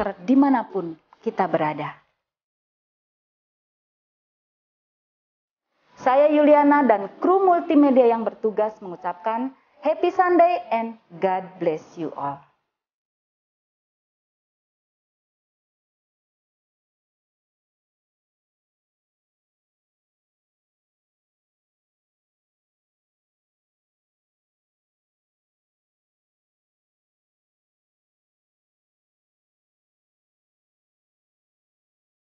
masker dimanapun kita berada. Saya Yuliana dan kru multimedia yang bertugas mengucapkan Happy Sunday and God bless you all.